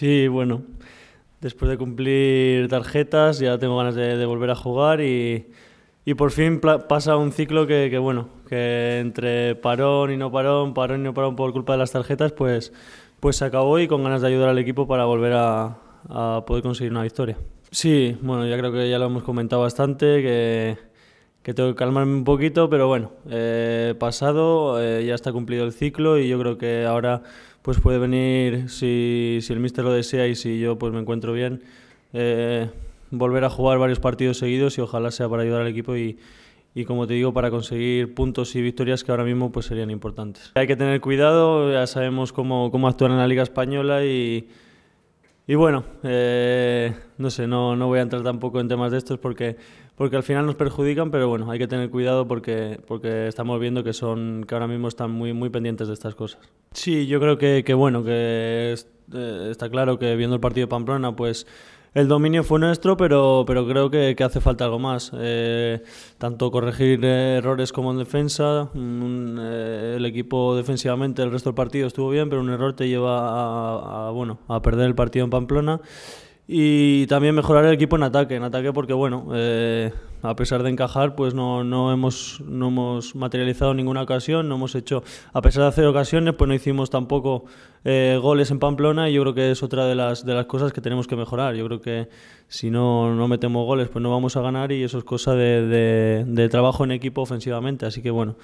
Sí, bueno, después de cumplir tarjetas ya tengo ganas de, volver a jugar y, y por fin pasa un ciclo que, bueno, que entre parón y no parón, parón y no parón por culpa de las tarjetas, pues, pues se acabó y con ganas de ayudar al equipo para volver a, a poder conseguir una victoria. Sí, bueno, ya creo que ya lo hemos comentado bastante, que, que tengo que calmarme un poquito, pero bueno, eh, pasado, eh, ya está cumplido el ciclo y yo creo que ahora pues puede venir, si, si el míster lo desea y si yo pues me encuentro bien, eh, volver a jugar varios partidos seguidos y ojalá sea para ayudar al equipo y, y como te digo, para conseguir puntos y victorias que ahora mismo pues serían importantes. Hay que tener cuidado, ya sabemos cómo, cómo actuar en la Liga Española y, y bueno, eh, no sé, no, no voy a entrar tampoco en temas de estos porque porque al final nos perjudican, pero bueno, hay que tener cuidado porque, porque estamos viendo que son que ahora mismo están muy, muy pendientes de estas cosas. Sí, yo creo que, que bueno, que eh, está claro que viendo el partido de Pamplona, pues el dominio fue nuestro, pero, pero creo que, hace falta algo más. Eh, tanto corregir errores como en defensa. Eh, el equipo defensivamente, el resto del partido estuvo bien, pero un error te lleva a, a, bueno, a perder el partido en Pamplona. Y también mejorar el equipo en ataque, en ataque porque bueno, eh, a pesar de encajar, pues no, no, hemos, no hemos materializado ninguna ocasión, no hemos hecho, a pesar de hacer ocasiones, pues no hicimos tampoco eh, goles en Pamplona y yo creo que es otra de las, de las cosas que tenemos que mejorar. Yo creo que si no, no metemos goles, pues no vamos a ganar y eso es cosa de, de trabajo en equipo ofensivamente. Así que bueno,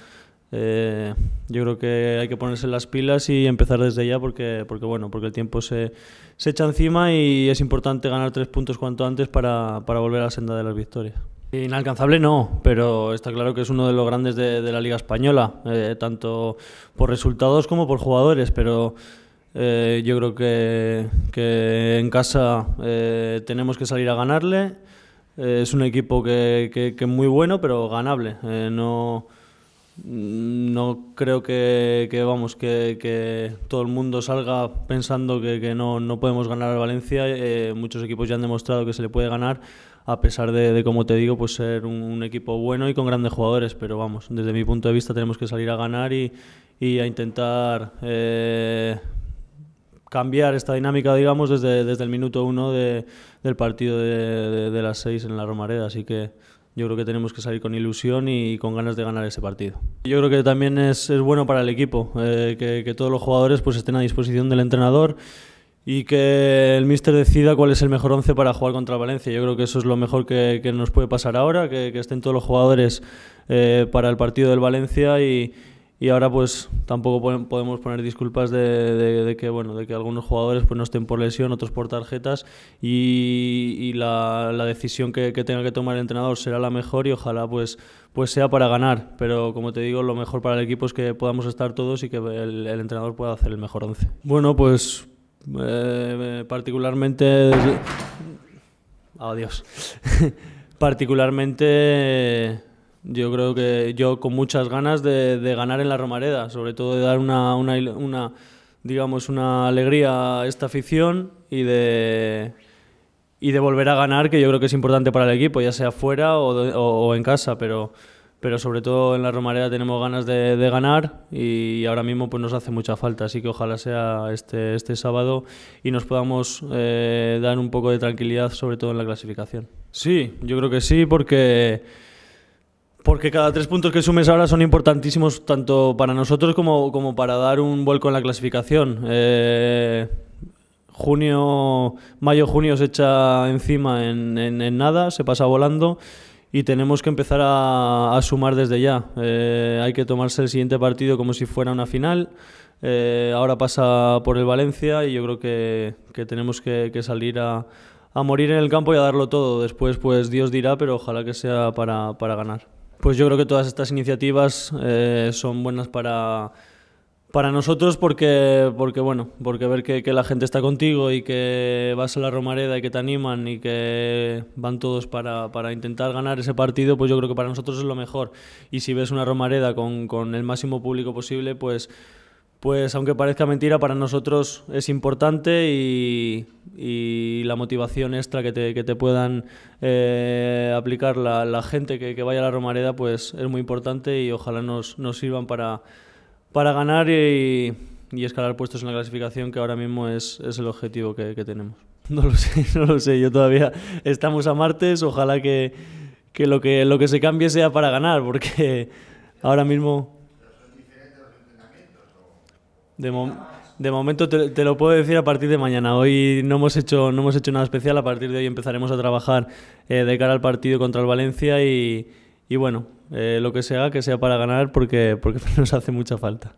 eh, yo creo que hay que ponerse las pilas y empezar desde ya porque, porque bueno, porque el tiempo se, echa encima y es importante ganar tres puntos cuanto antes para, volver a la senda de las victorias. Inalcanzable no, pero está claro que es uno de los grandes de, la Liga Española, eh, tanto por resultados como por jugadores, pero eh, yo creo que, en casa tenemos que salir a ganarle. es un equipo que, que, muy bueno, pero ganable. no Mm, no creo que, vamos que, todo el mundo salga pensando que, no, no, podemos ganar a Valencia. Eh, muchos equipos ya han demostrado que se le puede ganar, a pesar de, como te digo, pues ser un, equipo bueno y con grandes jugadores. Pero vamos, desde mi punto de vista tenemos que salir a ganar y, a intentar eh, cambiar esta dinámica, digamos, desde, desde el minuto uno de, del partido de, de las seis en la Romareda. Así que yo creo que tenemos que salir con ilusión y con ganas de ganar ese partido. Yo creo que también es, bueno para el equipo, eh, que, que, todos los jugadores pues, estén a disposición del entrenador y que el míster decida cuál es el mejor once para jugar contra Valencia. Yo creo que eso es lo mejor que, que nos puede pasar ahora, que, que estén todos los jugadores eh, para el partido del Valencia y y ahora pues tampoco podemos poner disculpas de, que bueno de que algunos jugadores pues no estén por lesión otros por tarjetas y, la, decisión que, tenga que tomar el entrenador será la mejor y ojalá pues pues sea para ganar pero como te digo lo mejor para el equipo es que podamos estar todos y que el, entrenador pueda hacer el mejor once bueno pues eh, particularmente adiós particularmente yo creo que yo con muchas ganas de, ganar en la Romareda, sobre todo de dar una, una, digamos, una alegría a esta afición y de, y de volver a ganar, que yo creo que es importante para el equipo, ya sea fuera o, o, en casa, pero, pero sobre todo en la Romareda tenemos ganas de, ganar y ahora mismo pues nos hace mucha falta, así que ojalá sea este, este sábado y nos podamos eh, dar un poco de tranquilidad, sobre todo en la clasificación. Sí, yo creo que sí, porque porque cada tres puntos que sumes ahora son importantísimos tanto para nosotros como, para dar un vuelco en la clasificación. Eh, junio, mayo, junio se echa encima en, nada, se pasa volando y tenemos que empezar a, sumar desde ya. Eh, hay que tomarse el siguiente partido como si fuera una final. Eh, ahora pasa por el Valencia y yo creo que, tenemos que, salir a, morir en el campo y a darlo todo. Después, pues Dios dirá, pero ojalá que sea para ganar. Pues yo creo que todas estas iniciativas eh, son buenas para, para nosotros porque, porque, bueno, porque ver que, la gente está contigo y que vas a la Romareda y que te animan y que van todos para, para, intentar ganar ese partido, pues yo creo que para nosotros es lo mejor. Y si ves una Romareda con, con el máximo público posible, pues pues aunque parezca mentira, para nosotros es importante y, la motivación extra que te, puedan eh, aplicar la, gente que, vaya a la Romareda, pues es muy importante y ojalá nos, sirvan para, para ganar y, escalar puestos en la clasificación, que ahora mismo es, el objetivo que, tenemos. No lo sé, no lo sé, yo todavía estamos a martes, ojalá lo, que lo que se cambie sea para ganar, porque ahora mismo... De, de momento te, lo puedo decir a partir de mañana. Hoy no hemos hecho, no hemos hecho nada especial. A partir de hoy empezaremos a trabajar eh, de cara al partido contra el Valencia y, y bueno, eh, lo que sea, que sea para ganar porque, porque nos hace mucha falta.